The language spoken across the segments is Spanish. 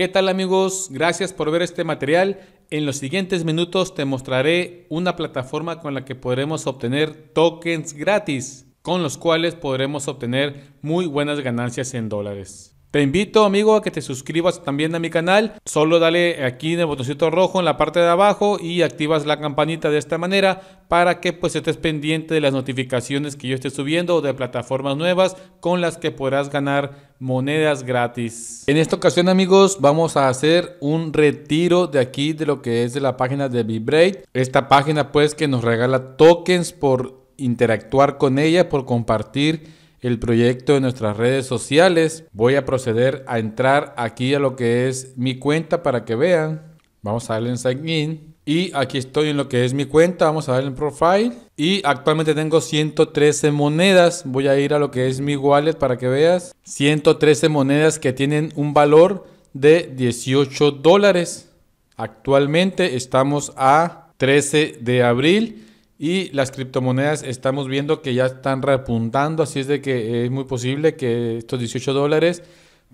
¿Qué tal amigos? Gracias por ver este material. En los siguientes minutos te mostraré una plataforma con la que podremos obtener tokens gratis, con los cuales podremos obtener muy buenas ganancias en dólares. Te invito, amigo, a que te suscribas también a mi canal. Solo dale aquí en el botoncito rojo en la parte de abajo y activas la campanita de esta manera para que pues estés pendiente de las notificaciones que yo esté subiendo o de plataformas nuevas con las que podrás ganar monedas gratis. En esta ocasión, amigos, vamos a hacer un retiro de aquí de lo que es de la página de Vibrate. Esta página pues que nos regala tokens por interactuar con ella, por compartir el proyecto de nuestras redes sociales. Voy a proceder a entrar aquí a lo que es mi cuenta para que vean. Vamos a darle en sign in. Y aquí estoy en lo que es mi cuenta. Vamos a darle en profile. Y actualmente tengo 113 monedas. Voy a ir a lo que es mi wallet para que veas. 113 monedas que tienen un valor de 18 dólares. Actualmente estamos a 13 de abril y las criptomonedas estamos viendo que ya están repuntando, así es de que es muy posible que estos 18 dólares,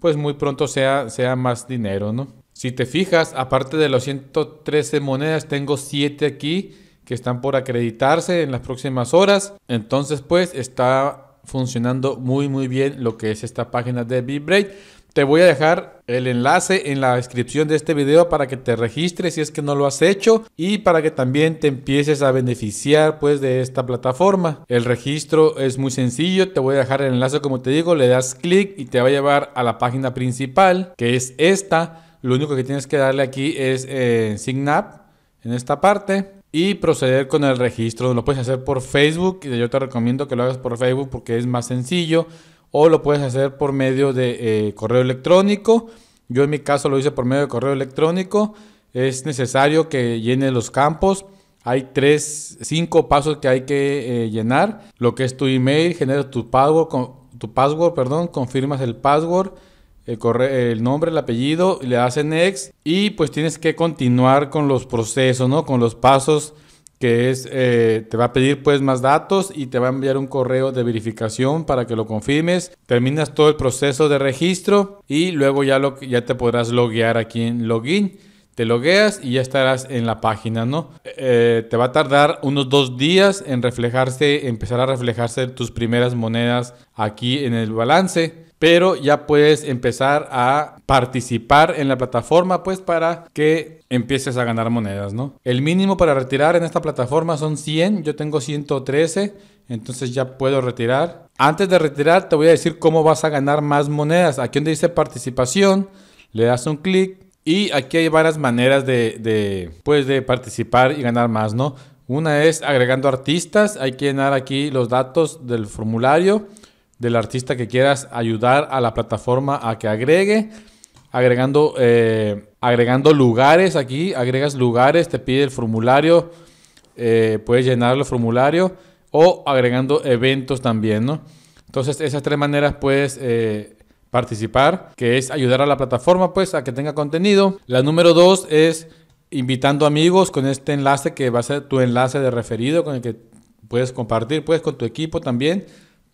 pues muy pronto sea, sea más dinero, ¿no? Si te fijas, aparte de los 113 monedas, tengo 7 aquí que están por acreditarse en las próximas horas. Entonces, pues está funcionando muy muy bien lo que es esta página de Bitbrain. Te voy a dejar el enlace en la descripción de este video para que te registres si es que no lo has hecho y para que también te empieces a beneficiar pues de esta plataforma. El registro es muy sencillo, te voy a dejar el enlace como te digo, le das clic y te va a llevar a la página principal que es esta. Lo único que tienes que darle aquí es en eh, Sign Up, en esta parte y proceder con el registro. Lo puedes hacer por Facebook, yo te recomiendo que lo hagas por Facebook porque es más sencillo o lo puedes hacer por medio de eh, correo electrónico. Yo en mi caso lo hice por medio de correo electrónico. Es necesario que llenes los campos. Hay tres, cinco pasos que hay que eh, llenar. Lo que es tu email, genera tu password, perdón, confirmas el password, el, el nombre, el apellido, y le das next y pues tienes que continuar con los procesos, ¿no? Con los pasos que es, eh, te va a pedir pues más datos y te va a enviar un correo de verificación para que lo confirmes. Terminas todo el proceso de registro y luego ya, lo, ya te podrás loguear aquí en login. Te logueas y ya estarás en la página, ¿no? Eh, te va a tardar unos dos días en reflejarse, empezar a reflejarse tus primeras monedas aquí en el balance pero ya puedes empezar a participar en la plataforma pues para que empieces a ganar monedas, ¿no? El mínimo para retirar en esta plataforma son 100, yo tengo 113, entonces ya puedo retirar. Antes de retirar te voy a decir cómo vas a ganar más monedas. Aquí donde dice participación, le das un clic y aquí hay varias maneras de, pues de participar y ganar más, ¿no? Una es agregando artistas, hay que llenar aquí los datos del formulario del artista que quieras ayudar a la plataforma a que agregue. Agregando, eh, agregando lugares aquí, agregas lugares, te pide el formulario, eh, puedes llenar el formulario o agregando eventos también, ¿no? Entonces esas tres maneras puedes eh, participar, que es ayudar a la plataforma pues a que tenga contenido. La número dos es invitando amigos con este enlace que va a ser tu enlace de referido con el que puedes compartir pues con tu equipo también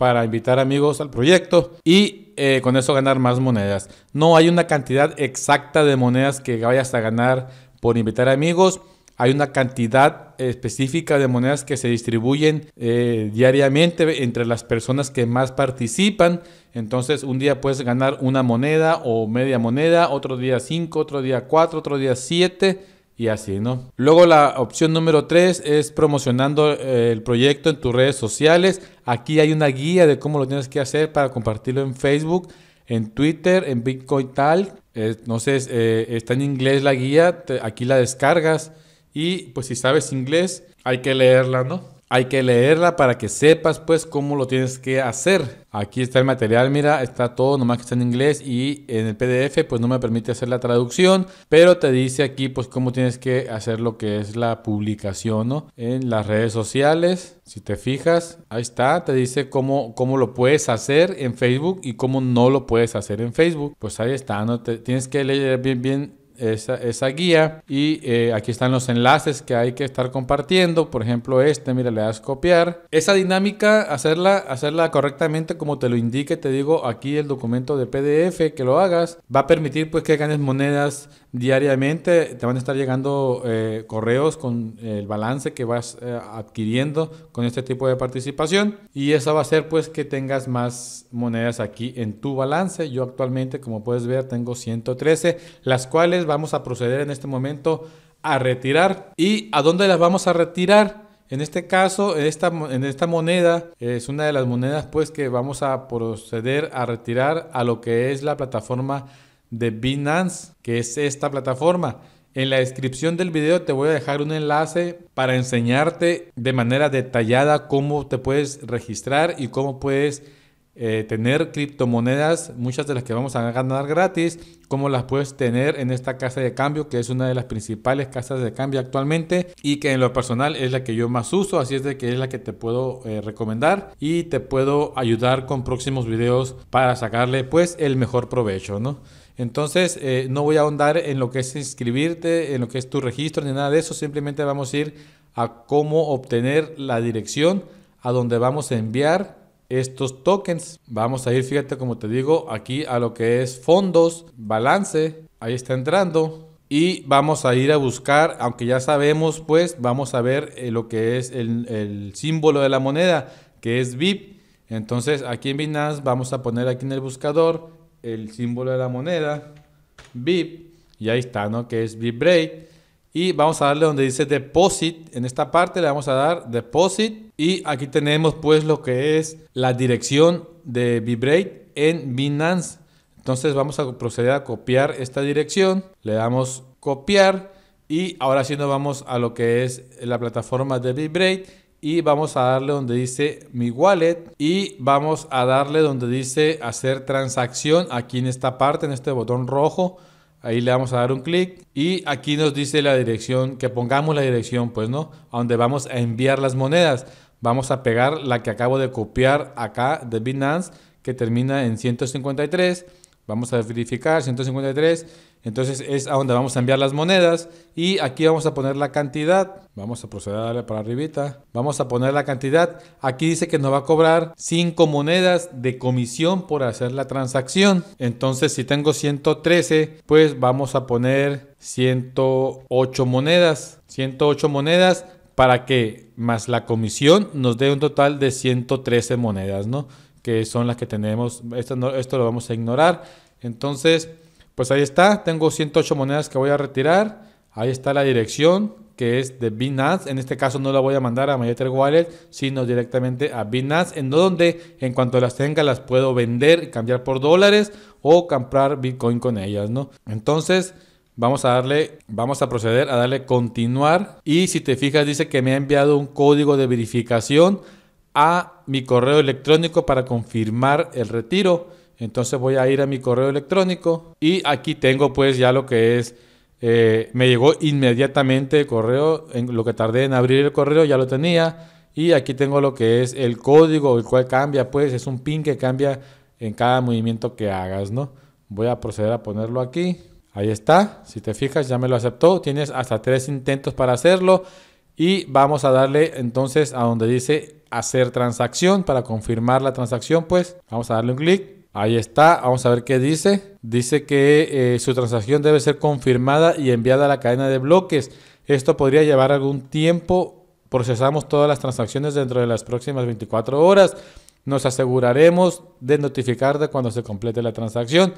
para invitar amigos al proyecto y eh, con eso ganar más monedas. No hay una cantidad exacta de monedas que vayas a ganar por invitar amigos. Hay una cantidad específica de monedas que se distribuyen eh, diariamente entre las personas que más participan. Entonces un día puedes ganar una moneda o media moneda, otro día cinco, otro día cuatro, otro día siete y así, ¿no? Luego la opción número 3 es promocionando eh, el proyecto en tus redes sociales. Aquí hay una guía de cómo lo tienes que hacer para compartirlo en Facebook, en Twitter, en Bitcoin tal eh, No sé, eh, está en inglés la guía, aquí la descargas y pues si sabes inglés, hay que leerla, ¿no? hay que leerla para que sepas pues cómo lo tienes que hacer. Aquí está el material, mira, está todo, nomás que está en inglés y en el PDF pues no me permite hacer la traducción, pero te dice aquí pues cómo tienes que hacer lo que es la publicación, ¿no? En las redes sociales, si te fijas, ahí está, te dice cómo, cómo lo puedes hacer en Facebook y cómo no lo puedes hacer en Facebook. Pues ahí está, ¿no? tienes que leer bien, bien esa, guía y eh, aquí están los enlaces que hay que estar compartiendo. Por ejemplo, este, mira, le das copiar. Esa dinámica, hacerla, hacerla correctamente como te lo indique, te digo aquí el documento de PDF que lo hagas, va a permitir pues que ganes monedas diariamente te van a estar llegando eh, correos con el balance que vas eh, adquiriendo con este tipo de participación y eso va a ser pues que tengas más monedas aquí en tu balance yo actualmente como puedes ver tengo 113 las cuales vamos a proceder en este momento a retirar y a dónde las vamos a retirar en este caso, esta, en esta moneda es una de las monedas pues que vamos a proceder a retirar a lo que es la plataforma de Binance, que es esta plataforma. En la descripción del video te voy a dejar un enlace para enseñarte de manera detallada cómo te puedes registrar y cómo puedes eh, tener criptomonedas, muchas de las que vamos a ganar gratis, cómo las puedes tener en esta casa de cambio, que es una de las principales casas de cambio actualmente y que en lo personal es la que yo más uso, así es de que es la que te puedo eh, recomendar y te puedo ayudar con próximos videos para sacarle pues el mejor provecho, ¿no? Entonces, eh, no voy a ahondar en lo que es inscribirte, en lo que es tu registro, ni nada de eso. Simplemente vamos a ir a cómo obtener la dirección a donde vamos a enviar estos tokens. Vamos a ir, fíjate como te digo, aquí a lo que es fondos, balance. Ahí está entrando. Y vamos a ir a buscar, aunque ya sabemos, pues vamos a ver eh, lo que es el, el símbolo de la moneda, que es VIP. Entonces aquí en Binance vamos a poner aquí en el buscador el símbolo de la moneda, VIP, y ahí está, ¿no? Que es vibrate Y vamos a darle donde dice deposit. En esta parte le vamos a dar deposit. Y aquí tenemos pues lo que es la dirección de Vibrate en Binance. Entonces vamos a proceder a copiar esta dirección. Le damos copiar. Y ahora sí nos vamos a lo que es la plataforma de Vibrate y vamos a darle donde dice mi wallet y vamos a darle donde dice hacer transacción aquí en esta parte, en este botón rojo. Ahí le vamos a dar un clic y aquí nos dice la dirección, que pongamos la dirección, pues no, a donde vamos a enviar las monedas. Vamos a pegar la que acabo de copiar acá de Binance, que termina en 153. Vamos a verificar 153 entonces es a donde vamos a enviar las monedas y aquí vamos a poner la cantidad. Vamos a proceder a darle para arribita. Vamos a poner la cantidad. Aquí dice que nos va a cobrar 5 monedas de comisión por hacer la transacción. Entonces si tengo 113, pues vamos a poner 108 monedas. 108 monedas para que más la comisión nos dé un total de 113 monedas, ¿no? Que son las que tenemos. Esto, no, esto lo vamos a ignorar. Entonces pues ahí está, tengo 108 monedas que voy a retirar. Ahí está la dirección que es de Binance. En este caso no la voy a mandar a MyEtherWallet, Wallet, sino directamente a Binance, en donde en cuanto las tenga las puedo vender, y cambiar por dólares o comprar Bitcoin con ellas, ¿no? Entonces, vamos a darle, vamos a proceder a darle continuar. Y si te fijas, dice que me ha enviado un código de verificación a mi correo electrónico para confirmar el retiro. Entonces voy a ir a mi correo electrónico y aquí tengo pues ya lo que es, eh, me llegó inmediatamente el correo, en lo que tardé en abrir el correo ya lo tenía y aquí tengo lo que es el código, el cual cambia pues, es un pin que cambia en cada movimiento que hagas, ¿no? Voy a proceder a ponerlo aquí. Ahí está, si te fijas ya me lo aceptó, tienes hasta tres intentos para hacerlo y vamos a darle entonces a donde dice hacer transacción para confirmar la transacción, pues vamos a darle un clic Ahí está, vamos a ver qué dice. Dice que eh, su transacción debe ser confirmada y enviada a la cadena de bloques. Esto podría llevar algún tiempo. Procesamos todas las transacciones dentro de las próximas 24 horas. Nos aseguraremos de notificar de cuando se complete la transacción.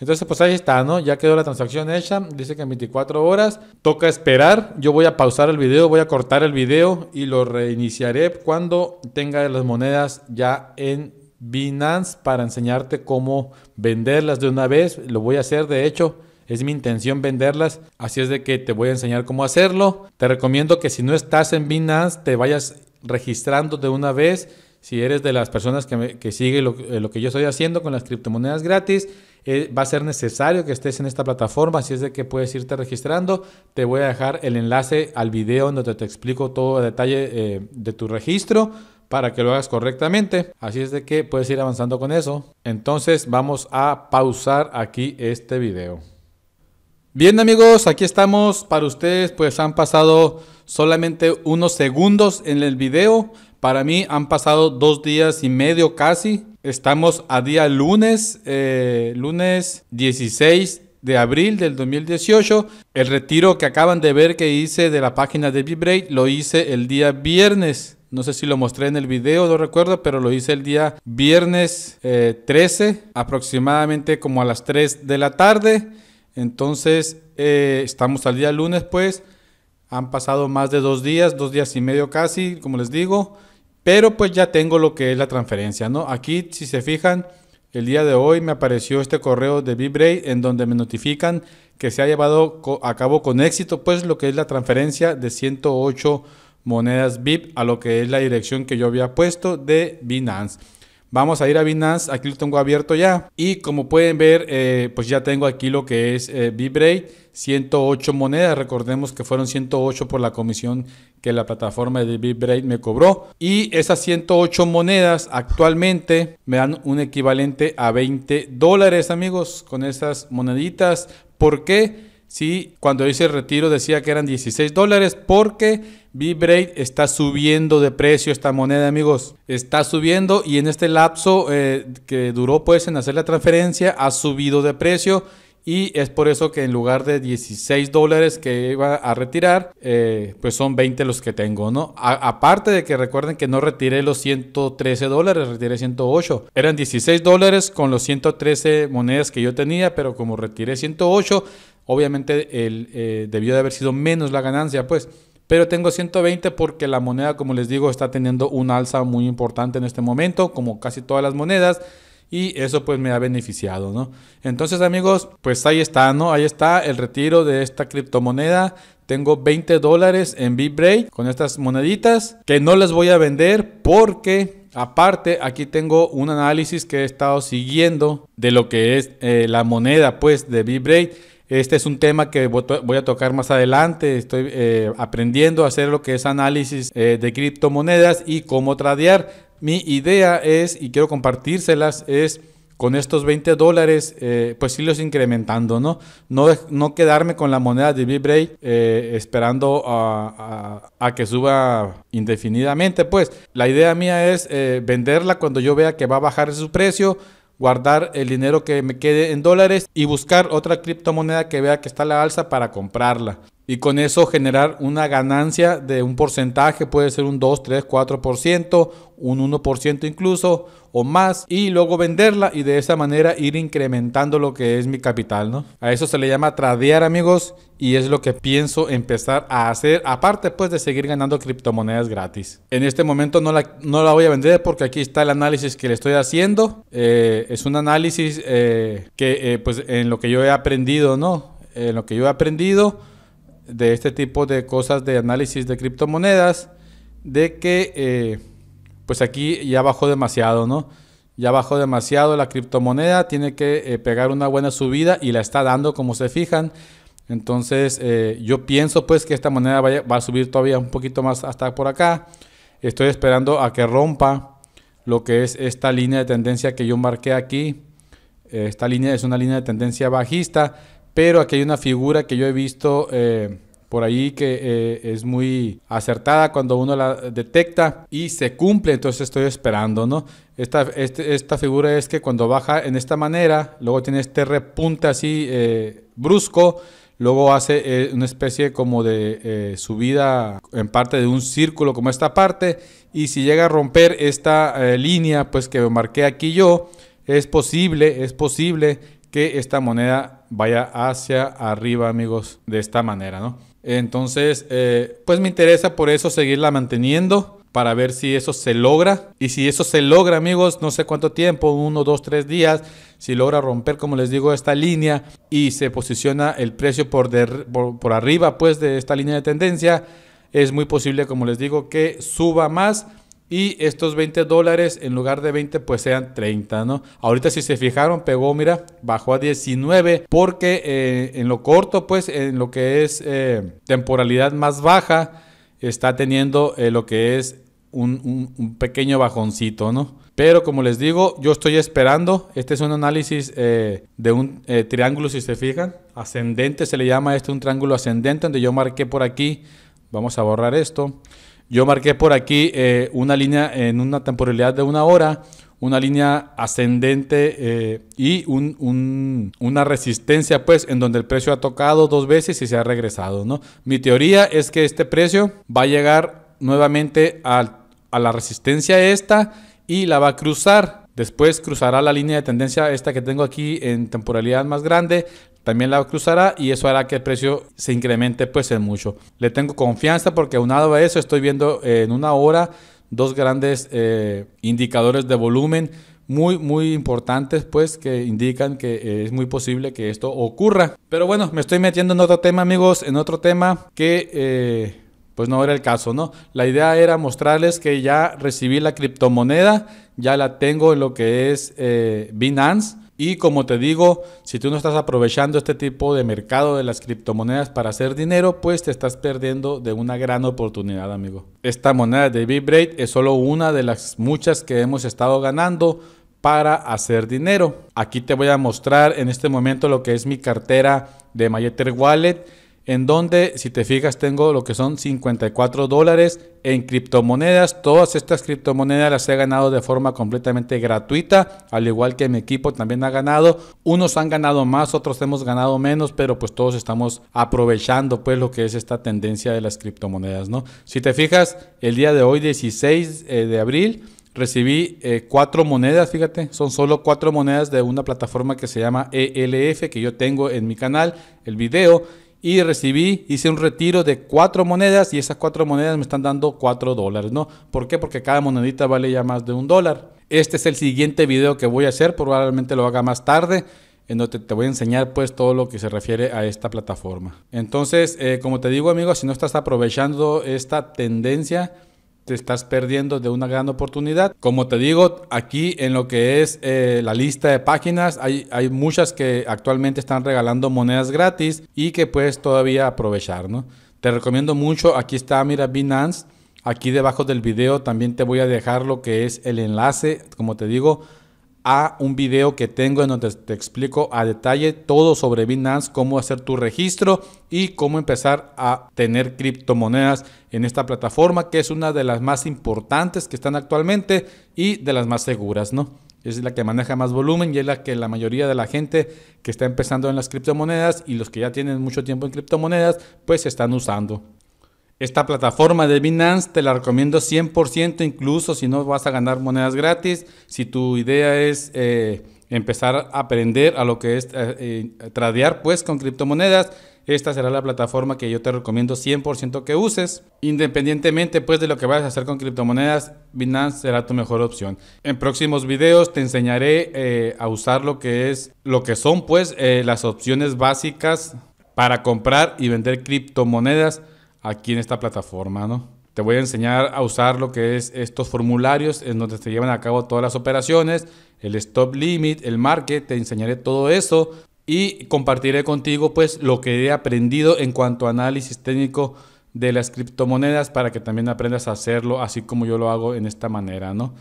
Entonces, pues ahí está, ¿no? Ya quedó la transacción hecha. Dice que en 24 horas toca esperar. Yo voy a pausar el video, voy a cortar el video y lo reiniciaré cuando tenga las monedas ya en Binance para enseñarte cómo venderlas de una vez. Lo voy a hacer, de hecho, es mi intención venderlas. Así es de que te voy a enseñar cómo hacerlo. Te recomiendo que si no estás en Binance, te vayas registrando de una vez. Si eres de las personas que, sigue eh, lo, que yo estoy haciendo con las criptomonedas gratis, eh, va a ser necesario que estés en esta plataforma. Así es de que puedes irte registrando. Te voy a dejar el enlace al video donde te explico todo el detalle eh, de tu registro para que lo hagas correctamente. Así es de que puedes ir avanzando con eso. Entonces vamos a pausar aquí este video. Bien amigos, aquí estamos para ustedes, pues han pasado solamente unos segundos en el video. Para mí han pasado dos días y medio casi. Estamos a día lunes, eh, lunes 16 de abril del 2018. El retiro que acaban de ver que hice de la página de Vibrate lo hice el día viernes. No sé si lo mostré en el video, no recuerdo, pero lo hice el día viernes 13, eh, aproximadamente como a las 3 de la tarde. Entonces, eh, estamos al día lunes, pues. Han pasado más de dos días, dos días y medio casi, como les digo. Pero pues ya tengo lo que es la transferencia, ¿no? Aquí, si se fijan, el día de hoy me apareció este correo de Vibray en donde me notifican que se ha llevado a cabo con éxito, pues lo que es la transferencia de 108 monedas VIP a lo que es la dirección que yo había puesto de Binance. Vamos a ir a Binance, aquí lo tengo abierto ya. Y como pueden ver, eh, pues ya tengo aquí lo que es eh, Vibrate, 108 monedas. Recordemos que fueron 108 por la comisión que la plataforma de Vibrate me cobró. Y esas 108 monedas actualmente me dan un equivalente a 20 dólares, amigos, con esas moneditas. ¿Por qué? Si cuando hice el retiro decía que eran 16 dólares, porque b está subiendo de precio esta moneda, amigos. Está subiendo y en este lapso eh, que duró pues en hacer la transferencia ha subido de precio. Y es por eso que en lugar de 16 dólares que iba a retirar, eh, pues son 20 los que tengo, ¿no? aparte de que recuerden que no retiré los 113 dólares, retiré 108. Eran 16 dólares con los 113 monedas que yo tenía, pero como retiré 108, obviamente el, eh, debió de haber sido menos la ganancia, pues. Pero tengo 120 porque la moneda, como les digo, está teniendo un alza muy importante en este momento, como casi todas las monedas. Y eso pues me ha beneficiado, ¿no? Entonces amigos, pues ahí está, ¿no? Ahí está el retiro de esta criptomoneda. Tengo 20 dólares en BitBrake con estas moneditas que no las voy a vender porque aparte aquí tengo un análisis que he estado siguiendo de lo que es eh, la moneda pues de BitBrake este es un tema que voy a tocar más adelante. Estoy eh, aprendiendo a hacer lo que es análisis eh, de criptomonedas y cómo tradear. Mi idea es, y quiero compartírselas, es con estos 20 dólares, eh, pues los incrementando, ¿no? ¿no? No quedarme con la moneda de V-Break eh, esperando a, que suba indefinidamente, pues. La idea mía es venderla cuando yo vea que va a bajar su precio, guardar el dinero que me quede en dólares y buscar otra criptomoneda que vea que está a la alza para comprarla y con eso generar una ganancia de un porcentaje, puede ser un 2, 3, 4%, un 1% incluso o más, y luego venderla y de esa manera ir incrementando lo que es mi capital, ¿no? A eso se le llama tradear, amigos, y es lo que pienso empezar a hacer, aparte pues de seguir ganando criptomonedas gratis. En este momento no la, no la voy a vender porque aquí está el análisis que le estoy haciendo. Eh, es un análisis eh, que eh, pues en lo que yo he aprendido, ¿no? En lo que yo he aprendido de este tipo de cosas de análisis de criptomonedas, de que eh, pues aquí ya bajó demasiado, ¿no? Ya bajó demasiado la criptomoneda, tiene que eh, pegar una buena subida y la está dando, como se fijan. Entonces eh, yo pienso pues que esta moneda va a subir todavía un poquito más hasta por acá. Estoy esperando a que rompa lo que es esta línea de tendencia que yo marqué aquí. Esta línea es una línea de tendencia bajista, pero aquí hay una figura que yo he visto eh, por ahí que eh, es muy acertada cuando uno la detecta y se cumple, entonces estoy esperando, ¿no? Esta, este, esta figura es que cuando baja en esta manera, luego tiene este repunte así eh, brusco, luego hace una especie como de subida en parte de un círculo como esta parte y si llega a romper esta línea pues que marqué aquí yo es posible es posible que esta moneda vaya hacia arriba, amigos, de esta manera, ¿no? Entonces, eh, pues me interesa por eso seguirla manteniendo para ver si eso se logra. Y si eso se logra, amigos, no sé cuánto tiempo, uno, dos, tres días, si logra romper, como les digo, esta línea y se posiciona el precio por, por, por arriba, pues, de esta línea de tendencia, es muy posible, como les digo, que suba más y estos 20 dólares, en lugar de 20, pues sean 30, ¿no? Ahorita si se fijaron, pegó, mira, bajó a 19 porque eh, en lo corto, pues en lo que es eh, temporalidad más baja, está teniendo eh, lo que es un, pequeño bajoncito, ¿no? Pero como les digo, yo estoy esperando. Este es un análisis de un triángulo, si se fijan. Ascendente, se le llama este un triángulo ascendente, donde yo marqué por aquí. Vamos a borrar esto. Yo marqué por aquí eh, una línea en una temporalidad de una hora, una línea ascendente eh, y una resistencia, pues, en donde el precio ha tocado dos veces y se ha regresado, ¿no? Mi teoría es que este precio va a llegar nuevamente a, a la resistencia esta y la va a cruzar. Después cruzará la línea de tendencia esta que tengo aquí en temporalidad más grande, también la cruzará y eso hará que el precio se incremente pues en mucho. Le tengo confianza porque aunado a eso estoy viendo eh, en una hora dos grandes eh, indicadores de volumen muy, muy importantes, pues, que indican que eh, es muy posible que esto ocurra. Pero bueno, me estoy metiendo en otro tema, amigos, en otro tema que, pues, no era el caso, ¿no? La idea era mostrarles que ya recibí la criptomoneda, ya la tengo en lo que es Binance. Y como te digo, si tú no estás aprovechando este tipo de mercado de las criptomonedas para hacer dinero, pues te estás perdiendo de una gran oportunidad, amigo. Esta moneda de Vibrate es solo una de las muchas que hemos estado ganando para hacer dinero. Aquí te voy a mostrar en este momento lo que es mi cartera de MyEtherWallet. Wallet en donde, si te fijas, tengo lo que son 54 dólares en criptomonedas. Todas estas criptomonedas las he ganado de forma completamente gratuita, al igual que mi equipo también ha ganado. Unos han ganado más, otros hemos ganado menos, pero pues todos estamos aprovechando pues lo que es esta tendencia de las criptomonedas, ¿no? Si te fijas, el día de hoy, 16 eh, de abril, recibí eh, cuatro monedas, fíjate, son solo cuatro monedas de una plataforma que se llama ELF, que yo tengo en mi canal, el video y recibí, hice un retiro de cuatro monedas y esas cuatro monedas me están dando cuatro dólares, ¿no? ¿Por qué? Porque cada monedita vale ya más de un dólar. Este es el siguiente video que voy a hacer, probablemente lo haga más tarde, en donde te voy a enseñar pues todo lo que se refiere a esta plataforma. Entonces, eh, como te digo amigos, si no estás aprovechando esta tendencia, te estás perdiendo de una gran oportunidad. Como te digo, aquí en lo que es eh, la lista de páginas, hay, hay muchas que actualmente están regalando monedas gratis y que puedes todavía aprovechar, ¿no? Te recomiendo mucho, aquí está, mira, Binance. Aquí debajo del video también te voy a dejar lo que es el enlace, como te digo, a un video que tengo en donde te explico a detalle todo sobre Binance, cómo hacer tu registro y cómo empezar a tener criptomonedas en esta plataforma, que es una de las más importantes que están actualmente y de las más seguras, ¿no? Es la que maneja más volumen y es la que la mayoría de la gente que está empezando en las criptomonedas y los que ya tienen mucho tiempo en criptomonedas, pues están usando. Esta plataforma de Binance te la recomiendo 100%, incluso si no vas a ganar monedas gratis, si tu idea es eh, empezar a aprender a lo que es eh, eh, tradear pues con criptomonedas. Esta será la plataforma que yo te recomiendo 100% que uses. Independientemente pues de lo que vayas a hacer con criptomonedas, Binance será tu mejor opción. En próximos videos te enseñaré a usar lo que es lo que son pues las opciones básicas para comprar y vender criptomonedas aquí en esta plataforma, ¿no? Te voy a enseñar a usar lo que es estos formularios en donde se llevan a cabo todas las operaciones, el stop limit, el market, te enseñaré todo eso y compartiré contigo pues lo que he aprendido en cuanto a análisis técnico de las criptomonedas para que también aprendas a hacerlo así como yo lo hago en esta manera, ¿no?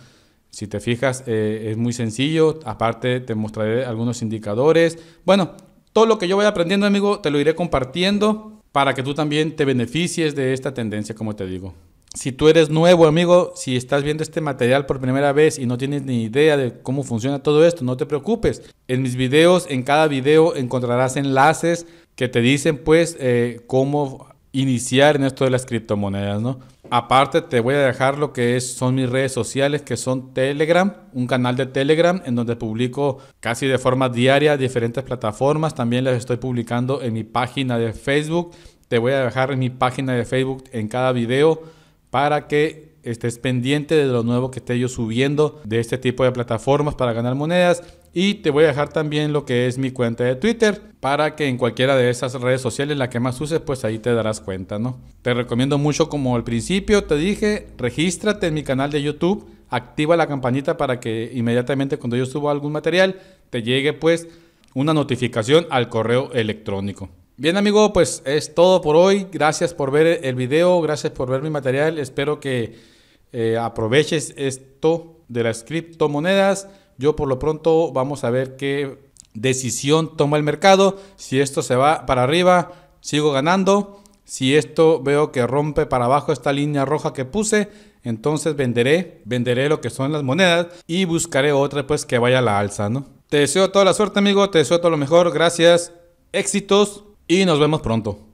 Si te fijas, eh, es muy sencillo. Aparte, te mostraré algunos indicadores. Bueno, todo lo que yo voy aprendiendo, amigo, te lo iré compartiendo para que tú también te beneficies de esta tendencia, como te digo. Si tú eres nuevo, amigo, si estás viendo este material por primera vez y no tienes ni idea de cómo funciona todo esto, no te preocupes. En mis videos, en cada video encontrarás enlaces que te dicen pues eh, cómo iniciar en esto de las criptomonedas, ¿no? Aparte te voy a dejar lo que es, son mis redes sociales, que son Telegram, un canal de Telegram en donde publico casi de forma diaria diferentes plataformas. También las estoy publicando en mi página de Facebook. Te voy a dejar en mi página de Facebook en cada video para que estés pendiente de lo nuevo que esté yo subiendo de este tipo de plataformas para ganar monedas. Y te voy a dejar también lo que es mi cuenta de Twitter para que en cualquiera de esas redes sociales, la que más uses, pues ahí te darás cuenta, ¿no? Te recomiendo mucho, como al principio te dije, regístrate en mi canal de YouTube, activa la campanita para que inmediatamente cuando yo suba algún material te llegue pues una notificación al correo electrónico. Bien amigo, pues es todo por hoy. Gracias por ver el video, gracias por ver mi material. Espero que eh, aproveches esto de las criptomonedas yo por lo pronto vamos a ver qué decisión toma el mercado. Si esto se va para arriba, sigo ganando. Si esto veo que rompe para abajo esta línea roja que puse, entonces venderé, venderé lo que son las monedas y buscaré otra pues que vaya a la alza, Te deseo toda la suerte, amigo, te deseo todo lo mejor, gracias, éxitos y nos vemos pronto.